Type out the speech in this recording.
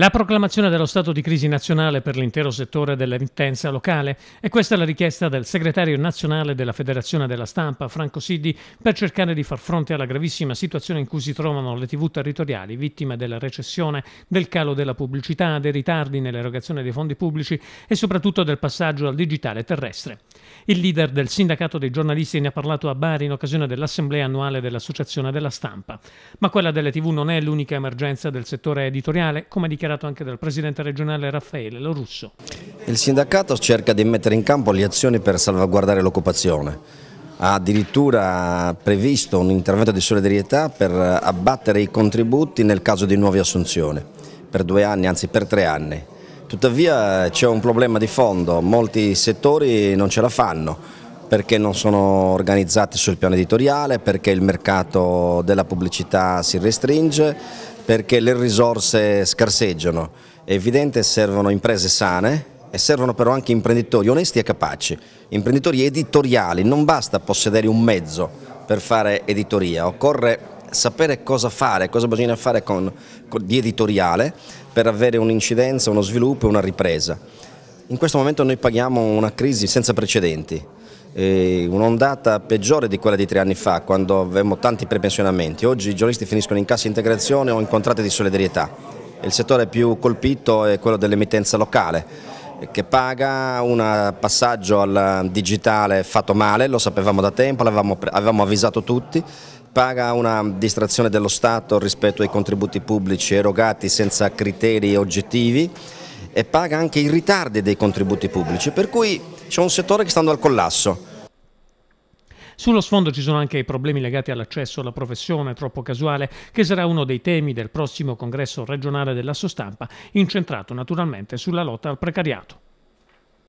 La proclamazione dello stato di crisi nazionale per l'intero settore dell'emittenza locale e questa è la richiesta del segretario nazionale della Federazione della Stampa, Franco Siddi, per cercare di far fronte alla gravissima situazione in cui si trovano le tv territoriali, vittime della recessione, del calo della pubblicità, dei ritardi nell'erogazione dei fondi pubblici e soprattutto del passaggio al digitale terrestre. Il leader del sindacato dei giornalisti ne ha parlato a Bari in occasione dell'assemblea annuale dell'Associazione della Stampa. Ma quella delle tv non è l'unica emergenza del settore editoriale, come dichiarato dichiarato anche dal presidente regionale Raffaele Lorusso. Il sindacato cerca di mettere in campo le azioni per salvaguardare l'occupazione ha addirittura previsto un intervento di solidarietà per abbattere i contributi nel caso di nuove assunzioni, per due anni, anzi per tre anni. Tuttavia c'è un problema di fondo, molti settori non ce la fanno perché non sono organizzate sul piano editoriale, perché il mercato della pubblicità si restringe, perché le risorse scarseggiano. È evidente che servono imprese sane e servono però anche imprenditori onesti e capaci, imprenditori editoriali, non basta possedere un mezzo per fare editoria, occorre sapere cosa fare, cosa bisogna fare con, con, di editoriale per avere un'incidenza, uno sviluppo e una ripresa. In questo momento noi paghiamo una crisi senza precedenti, un'ondata peggiore di quella di tre anni fa quando avevamo tanti prepensionamenti. Oggi i giornalisti finiscono in cassa integrazione o in contratti di solidarietà. Il settore più colpito è quello dell'emittenza locale che paga un passaggio al digitale fatto male, lo sapevamo da tempo, avevamo avvisato tutti, paga una distrazione dello Stato rispetto ai contributi pubblici erogati senza criteri oggettivi e paga anche i ritardi dei contributi pubblici, per cui c'è un settore che sta andando al collasso. Sullo sfondo ci sono anche i problemi legati all'accesso alla professione troppo casuale, che sarà uno dei temi del prossimo congresso regionale della Sostampa, incentrato naturalmente sulla lotta al precariato.